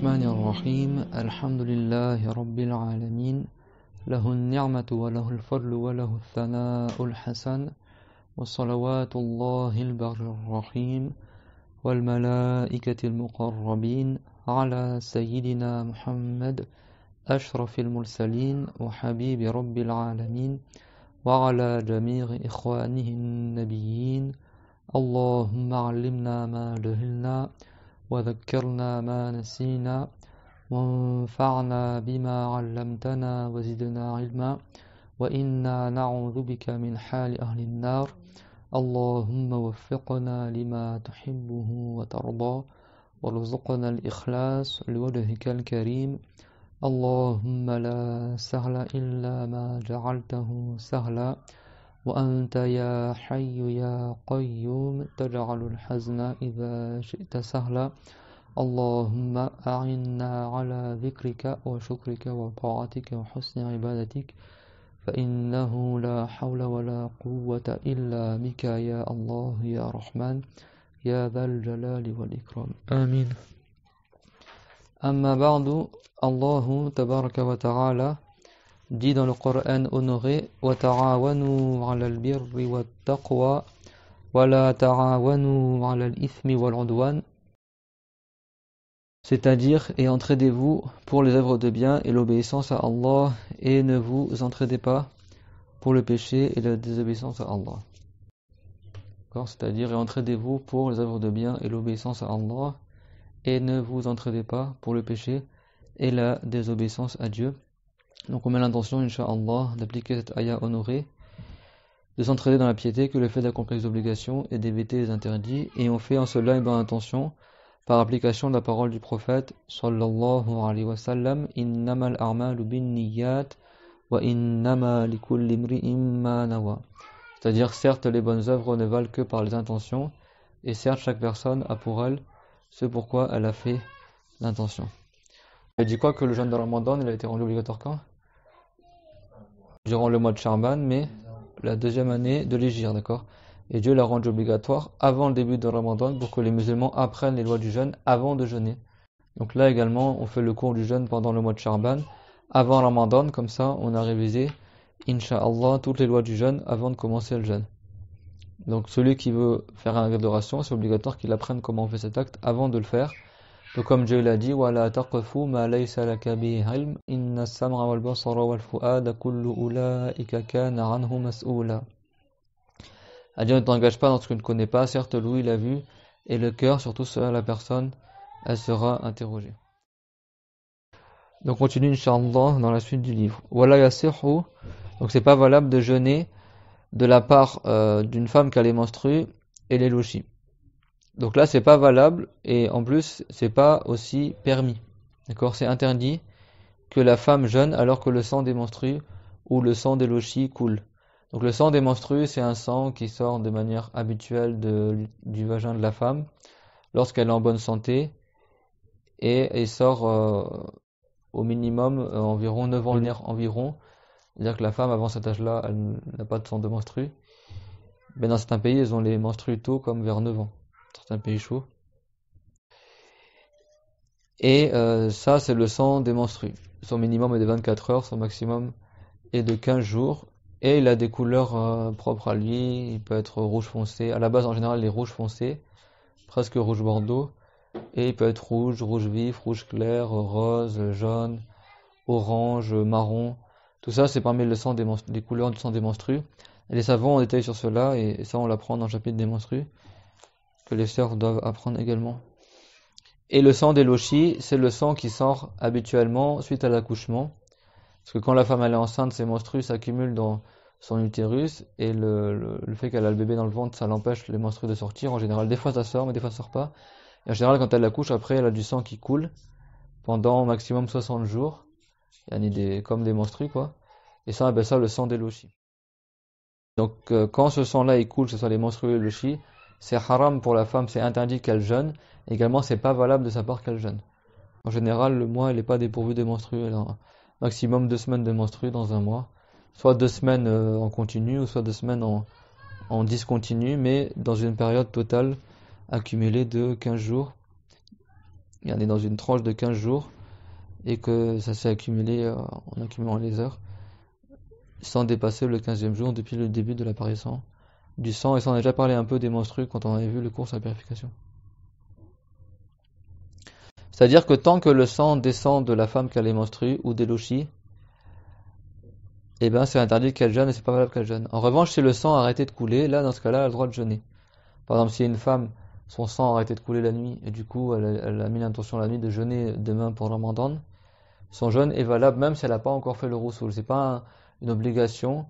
الرحمن الرحيم الحمد لله رب العالمين له النعمة وله الفضل وله الثناء الحسن وصلوات الله البر الرحيم والملائكة المقربين على سيدنا محمد أشرف المرسلين وحبيب رب العالمين وعلى جميع إخوانه النبيين اللهم علمنا ما جهلنا وذكرنا ما نسينا وانفعنا بما علمتنا وزدنا علما وإنا نعوذ بك من حال أهل النار اللهم وفقنا لما تحبه وترضى وارزقنا الإخلاص لوجهك الكريم اللهم لا سهل إلا ما جعلته سهلا وأنت يا حي يا قيوم تجعل الحزن إذا شئت سهلا اللهم أعنا على ذكرك وشكرك وطاعتك وحسن عبادتك فإنه لا حول ولا قوة إلا بك يا الله يا رحمن يا ذا الجلال والإكرام آمين أما بعد الله تبارك وتعالى dit dans le Coran honoré ta'qwa c'est-à-dire et entraidez-vous pour les œuvres de bien et l'obéissance à Allah et ne vous entraidez pas pour le péché et la désobéissance à Allah. C'est-à-dire et entraidez-vous pour les œuvres de bien et l'obéissance à Allah et ne vous entraidez pas pour le péché et la désobéissance à Dieu. Donc on met l'intention, Inch'Allah, d'appliquer cette ayah honorée, de s'entraider dans la piété que le fait d'accomplir les obligations et d'éviter les interdits, et on fait en cela une bonne intention par application de la parole du prophète sallallahu alayhi wa innamal wa C'est-à-dire certes les bonnes œuvres ne valent que par les intentions et certes chaque personne a pour elle ce pourquoi elle a fait l'intention. Il dit quoi que le jeune de Ramadan il a été rendu obligatoire quand durant le mois de charban mais la deuxième année de l'égir, d'accord Et Dieu la rend obligatoire avant le début de Ramadan pour que les musulmans apprennent les lois du jeûne avant de jeûner. Donc là également, on fait le cours du jeûne pendant le mois de charban avant Ramadan, comme ça on a révisé, Inch'Allah, toutes les lois du jeûne avant de commencer le jeûne. Donc celui qui veut faire un adoration, c'est obligatoire qu'il apprenne comment on fait cet acte avant de le faire. Donc comme Dieu l'a dit, وَلَا تَقْفُ مَا لَيْسَ لَكَ بِهِ عِلْمٌ إِنَّ السَّمْعَ وَالْبَصَرَ وَالْفُؤَادَ كُلُّ أُولَٰئِكَ كَانَ عَنْهُ مَسْئُولًا A ne t'engage pas dans ce que tu ne connais pas, certes l'ouïe l'a vu, et le cœur, surtout cela, la personne, elle sera interrogée. Donc continue, Inch'Allah, dans la suite du livre. Wala yasihu, donc c'est pas valable de jeûner de la part euh, d'une femme qui a les menstrues et les louchis. Donc là, c'est pas valable et en plus, c'est pas aussi permis. D'accord C'est interdit que la femme jeûne alors que le sang des menstrues ou le sang des lochis coule. Donc le sang des menstrues, c'est un sang qui sort de manière habituelle du vagin de la femme lorsqu'elle est en bonne santé et, il sort euh, au minimum euh, environ 9 ans environ. C'est-à-dire que la femme, avant cet âge-là, elle n'a pas de sang de menstrues. Mais dans certains pays, elles ont les menstrues tôt comme vers 9 ans certains pays chaud. Et euh, ça, c'est le sang des menstrues. Son minimum est de 24 heures, son maximum est de 15 jours. Et il a des couleurs euh, propres à lui. Il peut être rouge foncé. À la base, en général, il est rouge foncé, presque rouge bordeaux. Et il peut être rouge, rouge vif, rouge clair, rose, jaune, orange, marron. Tout ça, c'est parmi le sang des, les couleurs du sang des menstrues. les savants ont détail sur cela, et ça, on l'apprend dans le chapitre des menstrues que les sœurs doivent apprendre également. Et le sang des lochis, c'est le sang qui sort habituellement suite à l'accouchement. Parce que quand la femme elle est enceinte, ses menstrues s'accumulent dans son utérus et le, fait qu'elle a le bébé dans le ventre, ça l'empêche les menstrues de sortir. En général, des fois ça sort, mais des fois ça sort pas. Et en général, quand elle accouche, après elle a du sang qui coule pendant maximum 60 jours. idée comme des menstrues quoi. Et ça, on ben, appelle ça le sang des lochis. Donc euh, quand ce sang-là il coule, que ce soit les menstrues ou les lochis c'est haram pour la femme, c'est interdit qu'elle jeûne. Également, c'est pas valable de sa part qu'elle jeûne. En général, le mois, elle n'est pas dépourvue de menstrues. Elle hein. a maximum deux semaines de menstrues dans un mois. Soit deux semaines euh, en continu, ou soit deux semaines en, discontinu, mais dans une période totale accumulée de 15 jours. Et on est dans une tranche de 15 jours, et que ça s'est accumulé euh, en accumulant les heures, sans dépasser le 15e jour depuis le début de l'apparition du sang, et ça on a déjà parlé un peu des menstrues quand on avait vu le cours sur la purification. C'est-à-dire que tant que le sang descend de la femme qui a les menstrues ou des louchis, eh ben c'est interdit qu'elle jeûne et c'est pas valable qu'elle jeûne. En revanche, si le sang a arrêté de couler, là dans ce cas-là, elle a le droit de jeûner. Par exemple, si une femme, son sang a arrêté de couler la nuit et du coup elle, a, mis l'intention la nuit de jeûner demain pour l'amandane, son jeûne est valable même si elle n'a pas encore fait le rousseau. Ce n'est pas une obligation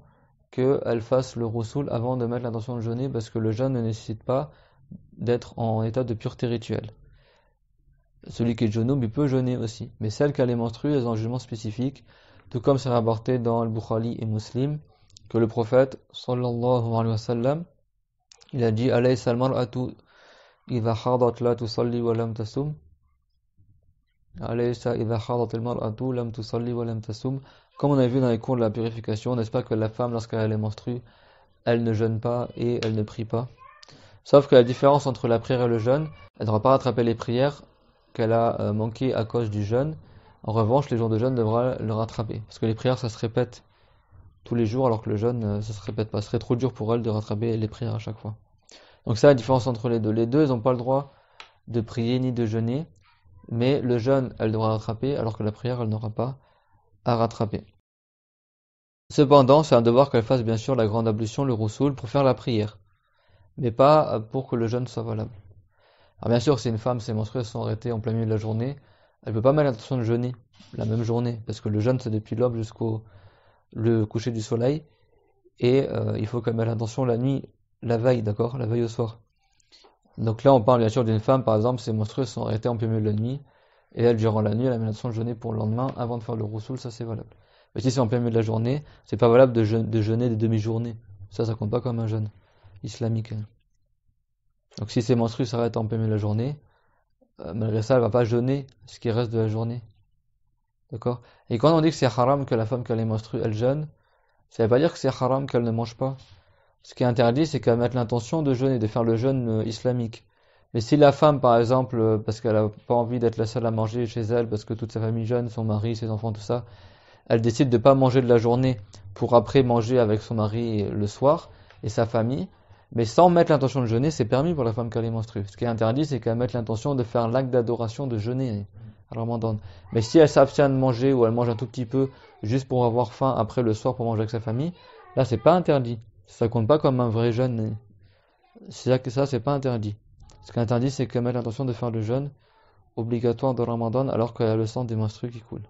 qu'elle fasse le roussoul avant de mettre l'intention de jeûner parce que le jeûne ne nécessite pas d'être en état de pureté rituelle. Celui qui est jeûneux, il peut jeûner aussi. Mais celle qui est les menstrues, elles ont jugement spécifique, tout comme c'est rapporté dans Al-Bukhari et Muslim, que le prophète, sallallahu alayhi wa sallam, il a dit Alayhi salmar atu idha khadat la salli wa lam tasum. Alayhi idha al mar'atu lam wa lam tasum. Comme on a vu dans les cours de la purification, n'est-ce pas que la femme, lorsqu'elle est menstrue, elle ne jeûne pas et elle ne prie pas Sauf que la différence entre la prière et le jeûne, elle ne devra pas rattraper les prières qu'elle a euh, manquées à cause du jeûne. En revanche, les jours de jeûne devra le rattraper. Parce que les prières, ça se répète tous les jours, alors que le jeûne, euh, ça se répète pas. Ce serait trop dur pour elle de rattraper les prières à chaque fois. Donc ça, la différence entre les deux. Les deux, elles n'ont pas le droit de prier ni de jeûner. Mais le jeûne, elle devra rattraper, alors que la prière, elle n'aura pas à rattraper. Cependant, c'est un devoir qu'elle fasse bien sûr la grande ablution, le roussoul, pour faire la prière, mais pas euh, pour que le jeûne soit valable. Alors bien sûr, si une femme, ses monstrueuses sont arrêtées en plein milieu de la journée, elle peut pas mal l'intention de jeûner la même journée, parce que le jeûne c'est depuis l'aube jusqu'au le coucher du soleil, et euh, il faut qu'elle mette l'intention la nuit, la veille, d'accord, la veille au soir. Donc là, on parle bien sûr d'une femme, par exemple, ses monstrueuses sont arrêtés en plein milieu de la nuit, et elle, durant la nuit, elle amène son jeûner pour le lendemain avant de faire le roussoul, ça c'est valable. Mais si c'est en plein milieu de la journée, c'est pas valable de, jeûner, des demi-journées. Ça, ça compte pas comme un jeûne islamique. Hein. Donc si c'est menstrues s'arrête en plein milieu de la journée, euh, malgré ça, elle va pas jeûner ce qui reste de la journée. D'accord Et quand on dit que c'est haram que la femme qui a les elle jeûne, ça veut pas dire que c'est haram qu'elle ne mange pas. Ce qui est interdit, c'est qu'elle mette l'intention de jeûner, de faire le jeûne euh, islamique. Mais si la femme, par exemple, euh, parce qu'elle n'a pas envie d'être la seule à manger chez elle, parce que toute sa famille jeune, son mari, ses enfants, tout ça, elle décide de ne pas manger de la journée pour après manger avec son mari le soir et sa famille, mais sans mettre l'intention de jeûner, c'est permis pour la femme car elle est Ce qui est interdit, c'est qu'elle mette l'intention de faire l'acte d'adoration de jeûner Mais si elle s'abstient de manger ou elle mange un tout petit peu juste pour avoir faim après le soir pour manger avec sa famille, là c'est pas interdit. Ça compte pas comme un vrai jeûne. C'est que ça c'est pas interdit. Ce qui interdit, c'est qu'elle mette l'intention de faire le jeûne obligatoire de Ramadan alors qu'elle a le sang des menstrues qui coule.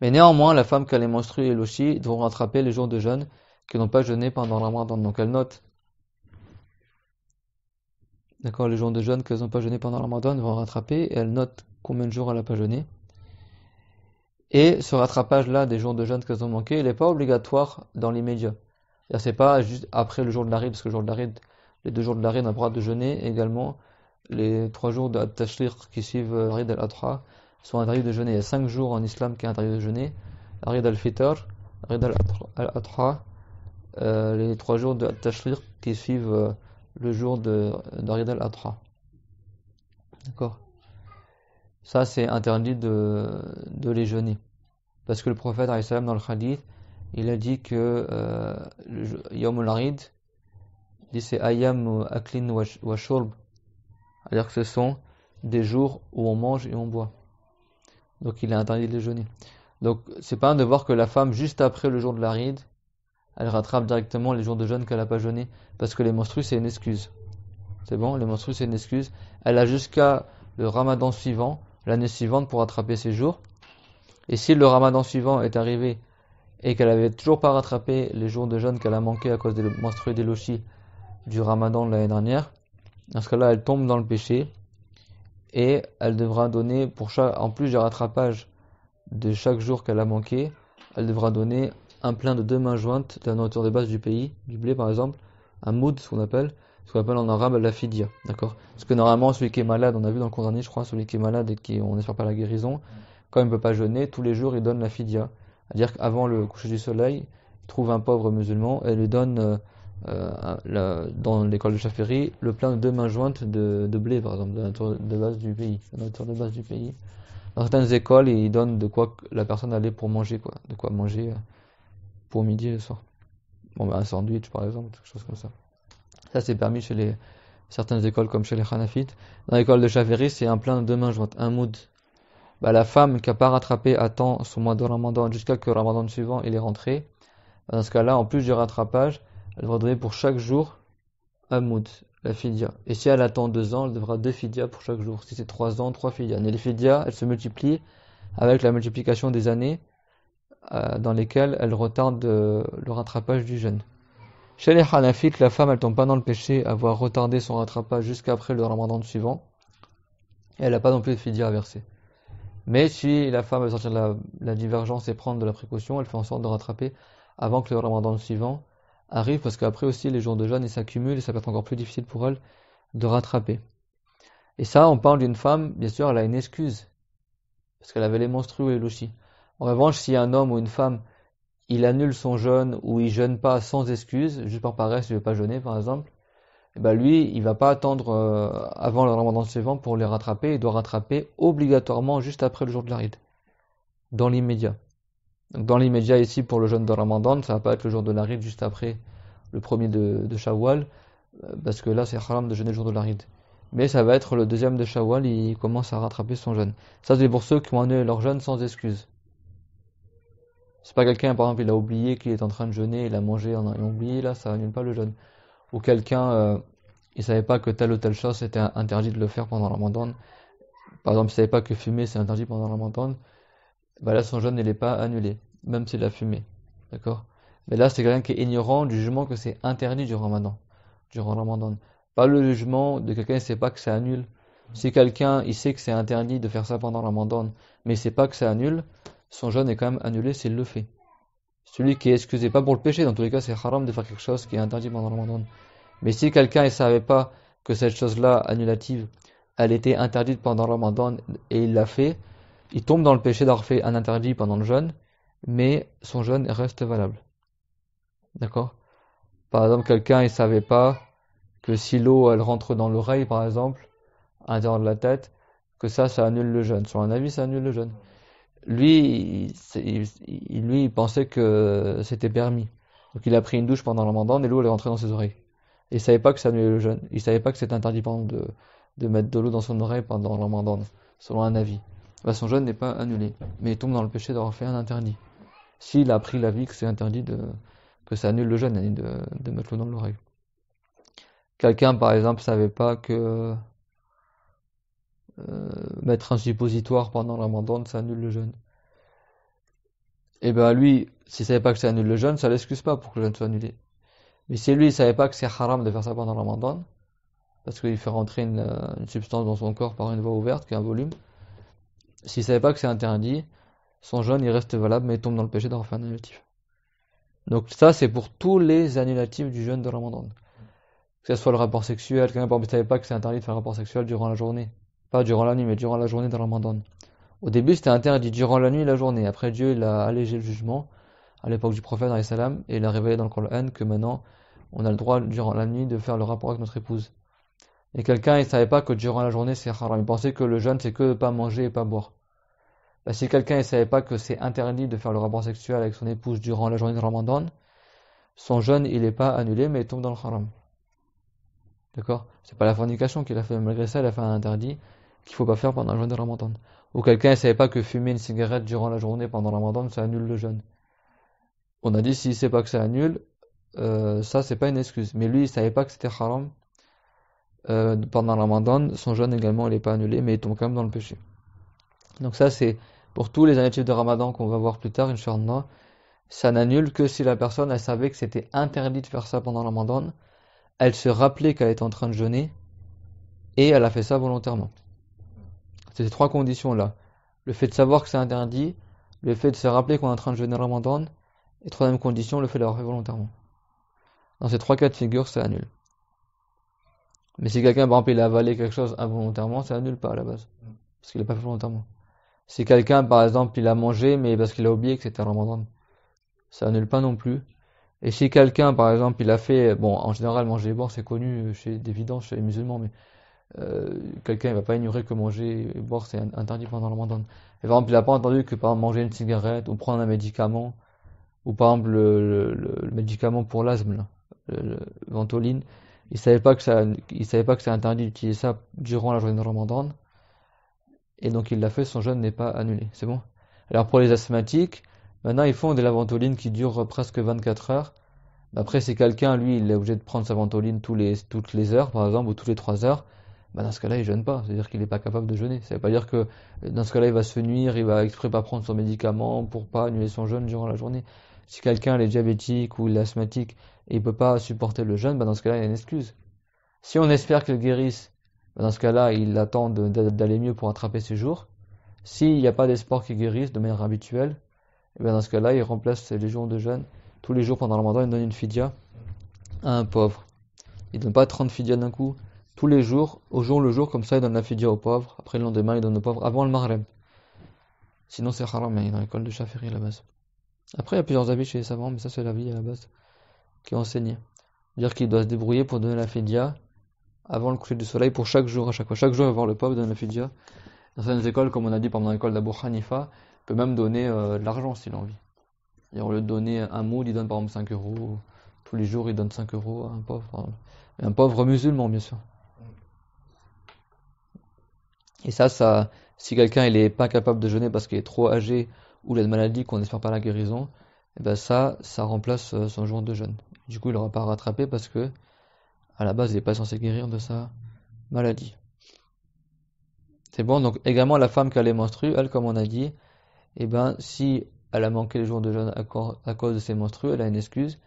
Mais néanmoins, la femme qui a les monstrues, et l'oshi devront rattraper les jours de jeûne qui n'ont pas jeûné pendant Ramadan. Donc elle note. D'accord, les jours de jeûne qu'elles n'ont pas jeûné pendant Ramadan vont rattraper et elle note combien de jours elle n'a pas jeûné. Et ce rattrapage-là des jours de jeûne qu'elles ont manqué, il n'est pas obligatoire dans l'immédiat. C'est pas juste après le jour de l'aride, parce que le jour de l'aride, les deux jours de l'arrêt, on pas le de jeûner. également, les trois jours de Tashriq qui suivent l'arrêt euh, al-Adha sont interdits de jeûner. Il y a cinq jours en islam qui est interdits de jeûner. L'arrêt al-Fitr, l'arrêt al-Adha, euh, les trois jours de Tashriq qui suivent euh, le jour de al-Adha. D'accord Ça, c'est interdit de, de les jeûner. Parce que le prophète, dans le hadith, il a dit que le Yom al-Arid, dit c'est ayam euh, aklin wa C'est-à-dire que ce sont des jours où on mange et on boit. Donc il est interdit de déjeuner. Donc c'est pas un devoir que la femme, juste après le jour de la ride, elle rattrape directement les jours de jeûne qu'elle n'a pas jeûné. Parce que les menstrues, c'est une excuse. C'est bon, les menstrues, c'est une excuse. Elle a jusqu'à le ramadan suivant, l'année suivante, pour rattraper ses jours. Et si le ramadan suivant est arrivé et qu'elle avait toujours pas rattrapé les jours de jeûne qu'elle a manqué à cause des menstrues des lochis du ramadan de l'année dernière, dans ce cas-là, elle tombe dans le péché et elle devra donner, pour chaque, en plus du rattrapage de chaque jour qu'elle a manqué, elle devra donner un plein de deux mains jointes de la nourriture de base du pays, du blé par exemple, un moud, ce qu'on appelle, ce qu'on appelle en arabe la fidia d'accord Parce que normalement, celui qui est malade, on a vu dans le cours dernier, je crois, celui qui est malade et qui, on n'espère pas la guérison, quand il ne peut pas jeûner, tous les jours, il donne la fidia C'est-à-dire qu'avant le coucher du soleil, il trouve un pauvre musulman et lui donne euh, euh, dans l'école de Chafiri le plein de mains jointes de, de, blé, par exemple, de la nature de base du pays. de base du pays. Dans certaines écoles, ils donnent de quoi la personne allait pour manger, quoi, de quoi manger euh, pour midi et le soir. Bon, ben, un sandwich, par exemple, quelque chose comme ça. Ça, c'est permis chez les, certaines écoles, comme chez les Hanafites. Dans l'école de Chafiri c'est un plein de deux mains jointes, un mood. Bah, la femme qui n'a pas rattrapé à temps son mois de Ramadan jusqu'à que le Ramadan suivant il est rentré, dans ce cas-là, en plus du rattrapage, elle devra donner pour chaque jour un mout, la fidia. Et si elle attend deux ans, elle devra deux fidia pour chaque jour. Si c'est trois ans, trois fidia. Et les fidia elles se multiplient avec la multiplication des années euh, dans lesquelles elles retardent euh, le rattrapage du jeûne. Chez les Hanafites, la femme, elle tombe pas dans le péché avoir retardé son rattrapage jusqu'après le ramadan suivant. Et elle n'a pas non plus de fidia à verser. Mais si la femme veut sortir de la, divergence et prendre de la précaution, elle fait en sorte de rattraper avant que le ramadan suivant arrive parce qu'après aussi les jours de jeûne s'accumulent et ça peut être encore plus difficile pour elle de rattraper. Et ça, on parle d'une femme, bien sûr, elle a une excuse parce qu'elle avait les menstrues et aussi En revanche, si un homme ou une femme il annule son jeûne ou il jeûne pas sans excuse, juste par paresse, il ne veut pas jeûner par exemple, et eh ben lui, il va pas attendre euh, avant le ramadan suivant pour les rattraper, il doit rattraper obligatoirement juste après le jour de ride, dans l'immédiat dans l'immédiat ici pour le jeûne de Ramadan, ça va pas être le jour de l'Arid juste après le premier de, de Shawwal, euh, parce que là c'est haram de jeûner le jour de l'Arid. Mais ça va être le deuxième de Shawwal, il commence à rattraper son jeûne. Ça c'est pour ceux qui ont annulé leur jeûne sans excuse. C'est pas quelqu'un, par exemple, il a oublié qu'il est en train de jeûner, il a mangé, il a oublié, là ça annule pas le jeûne. Ou quelqu'un, euh, il savait pas que telle ou telle chose était interdit de le faire pendant Ramadan. Par exemple, il savait pas que fumer c'est interdit pendant Ramadan bah là son jeûne n'est pas annulé, même s'il a fumé. D'accord Mais là, c'est quelqu'un qui est ignorant du jugement que c'est interdit du ramadan. Durant ramadan. Pas le jugement de quelqu'un qui sait pas que c'est annule. Si quelqu'un il sait que c'est interdit de faire ça pendant le ramadan, mais il ne sait pas que c'est annule, son jeûne est quand même annulé s'il le fait. Celui qui est excusé, pas pour le péché, dans tous les cas c'est haram de faire quelque chose qui est interdit pendant le ramadan. Mais si quelqu'un ne savait pas que cette chose-là annulative, elle était interdite pendant le ramadan et il l'a fait, il tombe dans le péché d'avoir fait un interdit pendant le jeûne, mais son jeûne reste valable. D'accord Par exemple, quelqu'un, il savait pas que si l'eau, elle rentre dans l'oreille, par exemple, à l'intérieur de la tête, que ça, ça annule le jeûne. Selon un avis, ça annule le jeûne. Lui, il, lui, pensait que c'était permis. Donc il a pris une douche pendant le mandande et l'eau, elle est rentrée dans ses oreilles. il savait pas que ça annulait le jeûne. Il savait pas que c'était interdit, de, de mettre de l'eau dans son oreille pendant le mandande, selon un avis. Bah, son jeûne n'est pas annulé, mais il tombe dans le péché d'avoir fait un interdit. S'il a pris l'avis que c'est interdit, de, que ça annule le jeûne, de, de mettre nom dans l'oreille. Quelqu'un, par exemple, ne savait pas que euh, mettre un suppositoire pendant la ça annule le jeûne. Et eh bien lui, s'il savait pas que ça annule le jeûne, ça l'excuse pas pour que le jeûne soit annulé. Mais si lui, ne savait pas que c'est haram de faire ça pendant la parce qu'il fait rentrer une, euh, une substance dans son corps par une voie ouverte, qui est un volume, s'il ne savait pas que c'est interdit, son jeûne il reste valable mais il tombe dans le péché d'avoir fait un annulatif. Donc ça c'est pour tous les annulatifs du jeûne de Ramadan. Que ce soit le rapport sexuel, quelqu'un ne savait pas que c'est interdit de faire un rapport sexuel durant la journée. Pas durant la nuit, mais durant la journée de Ramadan. Au début c'était interdit durant la nuit et la journée. Après Dieu il a allégé le jugement à l'époque du prophète et il a révélé dans le Coran que maintenant on a le droit durant la nuit de faire le rapport avec notre épouse. Et quelqu'un, il savait pas que durant la journée, c'est haram. Il pensait que le jeûne, c'est que pas manger et pas boire. Bah, si quelqu'un, il savait pas que c'est interdit de faire le rapport sexuel avec son épouse durant la journée de Ramadan, son jeûne, il n'est pas annulé, mais il tombe dans le haram. D'accord C'est pas la fornication qu'il a fait, malgré ça, il a fait un interdit qu'il faut pas faire pendant la journée de Ramadan. Ou quelqu'un ne savait pas que fumer une cigarette durant la journée pendant Ramadan, ça annule le jeûne. On a dit s'il sait pas que ça annule, euh, ça c'est pas une excuse. Mais lui, il savait pas que c'était haram euh, pendant le Ramadan, son jeûne également n'est pas annulé, mais il tombe quand même dans le péché. Donc ça c'est pour tous les années de Ramadan qu'on va voir plus tard, une Inch'Allah, ça n'annule que si la personne elle savait que c'était interdit de faire ça pendant le Ramadan, elle se rappelait qu'elle était en train de jeûner, et elle a fait ça volontairement. C'est ces trois conditions-là. Le fait de savoir que c'est interdit, le fait de se rappeler qu'on est en train de jeûner le Ramadan, et troisième condition, le fait d'avoir fait volontairement. Dans ces trois cas de figure, ça annule. Mais si quelqu'un, par exemple, il a avalé quelque chose involontairement, ça annule pas à la base. Mm. Parce qu'il l'a pas fait volontairement. Si quelqu'un, par exemple, il a mangé, mais parce qu'il a oublié que c'était Ramadan, ça annule pas non plus. Et si quelqu'un, par exemple, il a fait, bon, en général, manger et boire, c'est connu chez d'évidence chez les musulmans, mais euh, quelqu'un, il va pas ignorer que manger et boire, c'est interdit pendant le Ramadan. Et par exemple, il n'a pas entendu que, par manger une cigarette, ou prendre un médicament, ou par exemple, le, médicament pour l'asthme, le, le ventoline, il ne savait pas que pas que c'est interdit d'utiliser ça durant la journée de Ramadan. Et donc il l'a fait, son jeûne n'est pas annulé. C'est bon Alors pour les asthmatiques, maintenant ils font des ventoline qui durent presque 24 heures. Après, si quelqu'un, lui, il est obligé de prendre sa ventoline toutes les heures, par exemple, ou tous les 3 heures, bah, dans ce cas-là, il jeûne pas. C'est-à-dire qu'il n'est pas capable de jeûner. Ça ne veut pas dire que dans ce cas-là, il va se nuire, il va exprès pas prendre son médicament pour pas annuler son jeûne durant la journée. Si quelqu'un est diabétique ou asthmatique et il peut pas supporter le jeûne, bah, dans ce cas-là, il y a une excuse. Si on espère qu'il guérisse, bah, dans ce cas-là, il attend d'aller mieux pour attraper ses jours. S'il n'y a pas d'espoir qu'il guérisse de manière habituelle, bah, dans ce cas-là, il remplace les jours de jeûne. Tous les jours pendant le mandat, il donne une fidia à un pauvre. Il ne donne pas 30 fidias d'un coup. Tous les jours, au jour le jour, comme ça, il donne la fidia au pauvre. Après le lendemain, il donne aux pauvres avant le Maghreb. Sinon, c'est haram, hein, il est dans l'école de Shafiri à la base. Après, il y a plusieurs avis chez les savants, mais ça, c'est l'avis à la base qui est enseigné. Dire qu'il doit se débrouiller pour donner la fédia avant le coucher du soleil pour chaque jour, à chaque fois. Chaque jour, il va voir le pauvre donner la fédia. Dans certaines écoles, comme on a dit pendant l'école d'Abu Hanifa, il peut même donner euh, de l'argent s'il a envie. Et au lieu de donner un moule, il donne par exemple 5 euros. Tous les jours, il donne 5 euros à un pauvre. un pauvre musulman, bien sûr. Et ça, ça si quelqu'un il n'est pas capable de jeûner parce qu'il est trop âgé ou la maladie qu'on n'espère pas la guérison, et eh ben ça, ça remplace euh, son jour de jeûne. Du coup, il n'aura pas rattrapé parce que, à la base, il n'est pas censé guérir de sa maladie. C'est bon, donc également la femme qui a les menstrues, elle, comme on a dit, et eh ben si elle a manqué les jours de jeûne à, cause de ses menstrues, elle a une excuse.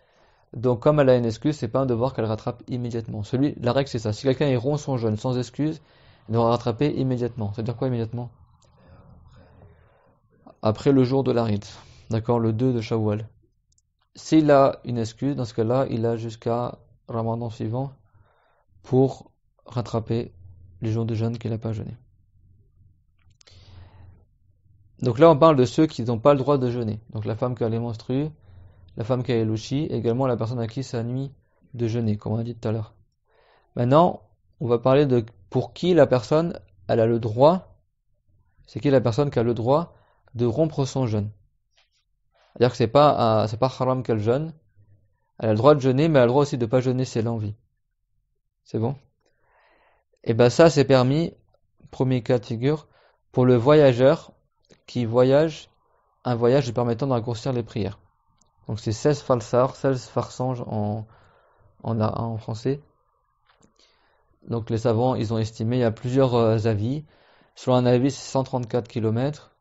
Donc, comme elle a une excuse, c'est pas un devoir qu'elle rattrape immédiatement. Celui, la règle, c'est ça. Si quelqu'un est rond son jeûne sans excuse, il doit rattraper immédiatement. C'est-à-dire quoi immédiatement après le jour de la rite, d'accord, le 2 de Shawwal. S'il a une excuse, dans ce cas-là, il a jusqu'à Ramadan suivant pour rattraper les jours de jeûne qu'il n'a pas jeûné. Donc là, on parle de ceux qui n'ont pas le droit de jeûner. Donc la femme qui a les menstrues, la femme qui a les également la personne à qui ça nuit de jeûner, comme on a dit tout à l'heure. Maintenant, on va parler de pour qui la personne, elle a le droit, c'est qui la personne qui a le droit de rompre son jeûne. C'est-à-dire que c'est pas, euh, c'est pas haram qu'elle jeûne. Elle a le droit de jeûner, mais elle a le droit aussi de pas jeûner si elle a envie. C'est bon Et eh ben ça, c'est permis, premier cas de figure, pour le voyageur qui voyage un voyage lui permettant de raccourcir les prières. Donc c'est 16 falsar, 16 farsanges en, en, en français. Donc les savants, ils ont estimé, il y a plusieurs euh, avis. Selon un avis, c'est 134 km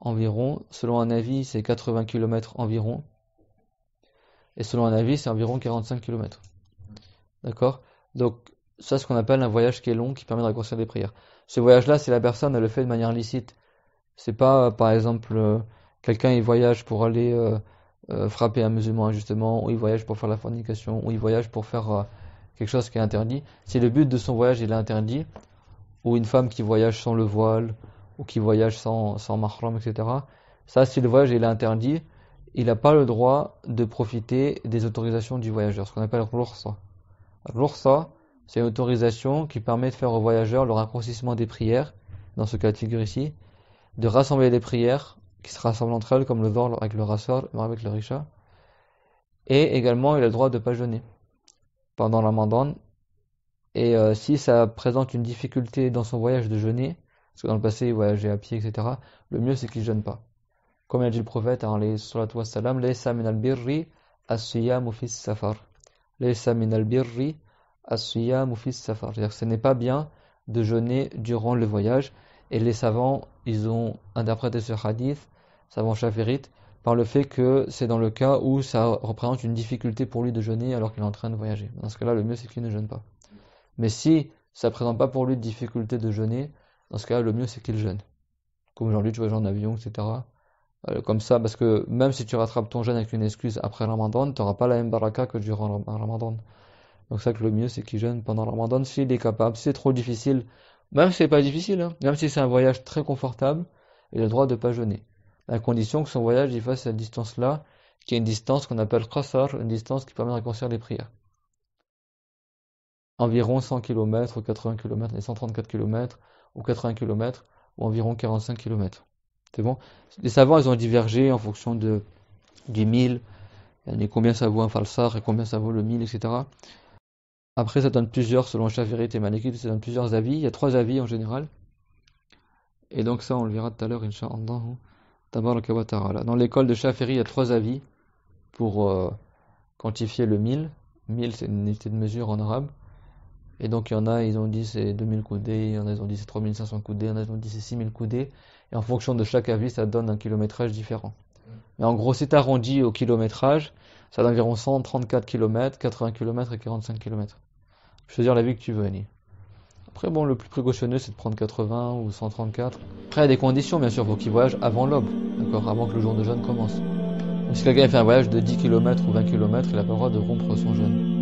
environ. Selon un avis, c'est 80 km environ. Et selon un avis, c'est environ 45 km. D'accord Donc, ça, c'est ce qu'on appelle un voyage qui est long, qui permet de raccourcir des prières. Ce voyage-là, c'est la personne le fait de manière licite, c'est pas, euh, par exemple, euh, quelqu'un il voyage pour aller euh, frapper un musulman injustement, ou il voyage pour faire la fornication, ou il voyage pour faire quelque chose qui est interdit. Si le but de son voyage est interdit, ou une femme qui voyage sans le voile, ou qui voyage sans, sans mahram, etc. Ça, si le voyage est interdit, il n'a pas le droit de profiter des autorisations du voyageur, ce qu'on appelle l'oursa. L'oursa, c'est une autorisation qui permet de faire au voyageur le raccourcissement des prières, dans ce cas de figure ici, de rassembler les prières qui se rassemblent entre elles, comme le vent avec le rassor, avec le risha, et également il a le droit de ne pas jeûner pendant la mandane. Et euh, si ça présente une difficulté dans son voyage de jeûner, parce que dans le passé, il voyageait à pied, etc. Le mieux, c'est qu'il ne jeûne pas. Comme a dit le prophète, hein, la salam, les samin al-birri as safar. Les samin al-birri as safar. C'est-à-dire que ce n'est pas bien de jeûner durant le voyage. Et les savants, ils ont interprété ce hadith, savant chafirites, par le fait que c'est dans le cas où ça représente une difficulté pour lui de jeûner alors qu'il est en train de voyager. Dans ce cas-là, le mieux c'est qu'il ne jeûne pas. Mais si ça ne présente pas pour lui de difficulté de jeûner, dans ce cas le mieux, c'est qu'il jeûne. Comme aujourd'hui, tu vois, en avion, etc. Euh, comme ça, parce que même si tu rattrapes ton jeûne avec une excuse après Ramadan, tu n'auras pas la même baraka que durant Ramadan. Donc, ça que le mieux, c'est qu'il jeûne pendant Ramadan s'il est capable. c'est trop difficile, même si c'est pas difficile, hein. même si c'est un voyage très confortable, il a le droit de ne pas jeûner. À condition que son voyage il fasse cette distance-là, qui est une distance qu'on appelle qasar, une distance qui permet de raccourcir les prières. Environ 100 km, 80 km et 134 km, ou 80 km ou environ 45 km. C'est bon Les savants, ils ont divergé en fonction de, du 1000, combien ça vaut un falsar et combien ça vaut le mille, etc. Après, ça donne plusieurs, selon Shaferi et Malekit, ça donne plusieurs avis. Il y a trois avis en général. Et donc ça, on le verra tout à l'heure, Inch'Allah. Dans l'école de Shaferi il y a trois avis pour euh, quantifier le mille. Mille, c'est une unité de mesure en arabe. Et donc, il y en a, ils ont dit c'est 2000 coudées, il y en a, ils ont dit c'est 3500 coudées, il y en a, ils ont dit c'est 6000 coudées. Et en fonction de chaque avis, ça donne un kilométrage différent. Mais en gros, c'est arrondi au kilométrage, ça donne environ 134 km, 80 km et 45 km. Je peux dire la vie que tu veux, Annie. Après, bon, le plus précautionneux, c'est de prendre 80 ou 134. Après, il y a des conditions, bien sûr, faut qu'il voyage avant l'aube, d'accord, avant que le jour de jeûne commence. Donc, si quelqu'un fait un voyage de 10 km ou 20 km, il n'a pas le droit de rompre son jeûne.